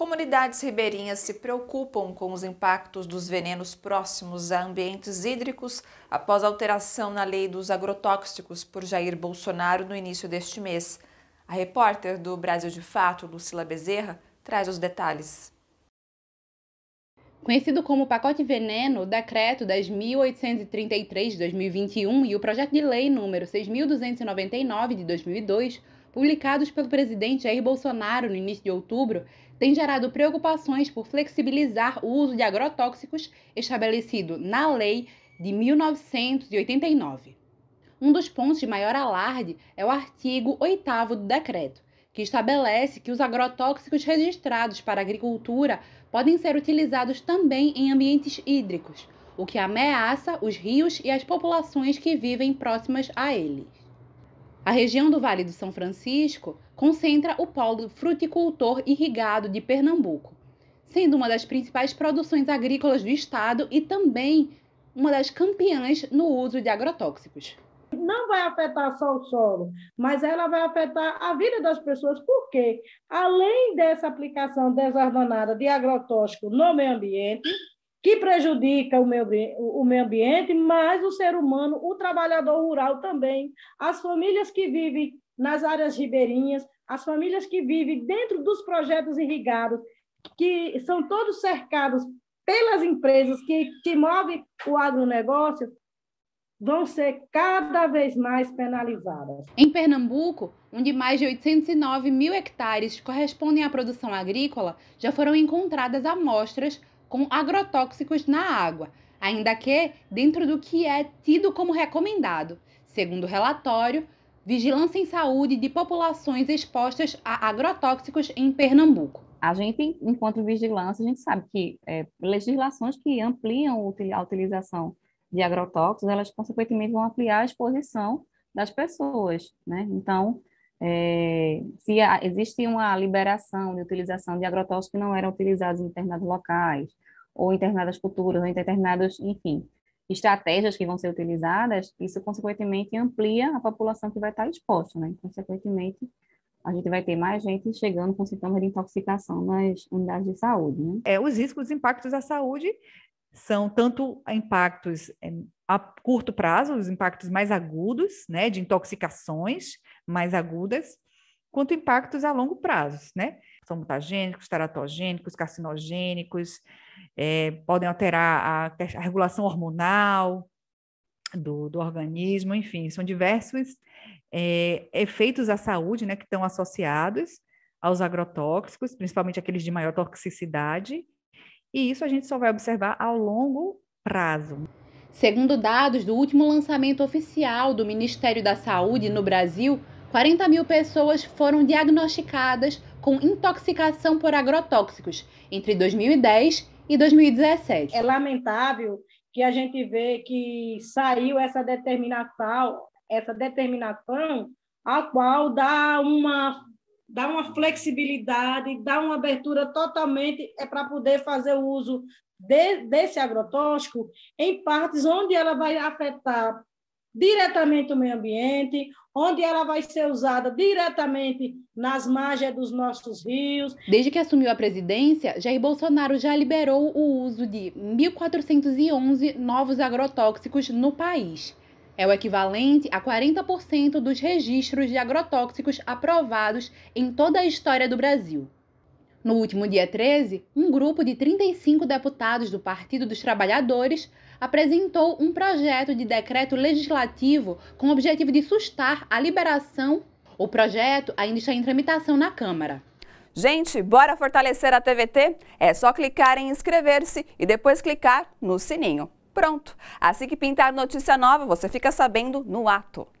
Comunidades ribeirinhas se preocupam com os impactos dos venenos próximos a ambientes hídricos após alteração na lei dos agrotóxicos por Jair Bolsonaro no início deste mês. A repórter do Brasil de Fato, Lucila Bezerra, traz os detalhes. Conhecido como Pacote Veneno, o Decreto 10.833 de 2021 e o Projeto de Lei número 6.299 de 2002, publicados pelo presidente Jair Bolsonaro no início de outubro, tem gerado preocupações por flexibilizar o uso de agrotóxicos estabelecido na lei de 1989. Um dos pontos de maior alarde é o artigo 8 do decreto, que estabelece que os agrotóxicos registrados para agricultura podem ser utilizados também em ambientes hídricos, o que ameaça os rios e as populações que vivem próximas a ele. A região do Vale do São Francisco concentra o polo fruticultor irrigado de Pernambuco, sendo uma das principais produções agrícolas do estado e também uma das campeãs no uso de agrotóxicos. Não vai afetar só o solo, mas ela vai afetar a vida das pessoas, porque além dessa aplicação desordenada de agrotóxico no meio ambiente, que prejudica o meio, o meio ambiente, mas o ser humano, o trabalhador rural também, as famílias que vivem nas áreas ribeirinhas, as famílias que vivem dentro dos projetos irrigados, que são todos cercados pelas empresas que, que movem o agronegócio, vão ser cada vez mais penalizadas. Em Pernambuco, onde mais de 809 mil hectares correspondem à produção agrícola, já foram encontradas amostras com agrotóxicos na água, ainda que dentro do que é tido como recomendado, segundo o relatório Vigilância em Saúde de Populações Expostas a Agrotóxicos em Pernambuco. A gente, enquanto vigilância, a gente sabe que é, legislações que ampliam a utilização de agrotóxicos, elas consequentemente vão ampliar a exposição das pessoas, né? Então, é, se a, existe uma liberação de utilização de agrotóxicos que não eram utilizados em determinados locais, ou em determinadas culturas, ou em determinadas, enfim, estratégias que vão ser utilizadas, isso consequentemente amplia a população que vai estar exposta, né? Consequentemente, a gente vai ter mais gente chegando com sintomas de intoxicação nas unidades de saúde, né? É, os riscos, os impactos à saúde são tanto impactos é, a curto prazo, os impactos mais agudos, né, de intoxicações, mais agudas, quanto impactos a longo prazo, né? São mutagênicos, teratogênicos, carcinogênicos, é, podem alterar a, a regulação hormonal do, do, organismo, enfim, são diversos é, efeitos à saúde, né, que estão associados aos agrotóxicos, principalmente aqueles de maior toxicidade, e isso a gente só vai observar ao longo prazo. Segundo dados do último lançamento oficial do Ministério da Saúde no Brasil, 40 mil pessoas foram diagnosticadas com intoxicação por agrotóxicos entre 2010 e 2017. É lamentável que a gente vê que saiu essa determinação, essa determinação a qual dá uma dá uma flexibilidade, dá uma abertura totalmente é para poder fazer o uso de, desse agrotóxico em partes onde ela vai afetar diretamente o meio ambiente, onde ela vai ser usada diretamente nas margens dos nossos rios. Desde que assumiu a presidência, Jair Bolsonaro já liberou o uso de 1.411 novos agrotóxicos no país. É o equivalente a 40% dos registros de agrotóxicos aprovados em toda a história do Brasil. No último dia 13, um grupo de 35 deputados do Partido dos Trabalhadores apresentou um projeto de decreto legislativo com o objetivo de sustar a liberação. O projeto ainda está em tramitação na Câmara. Gente, bora fortalecer a TVT? É só clicar em inscrever-se e depois clicar no sininho. Pronto! Assim que pintar notícia nova, você fica sabendo no ato.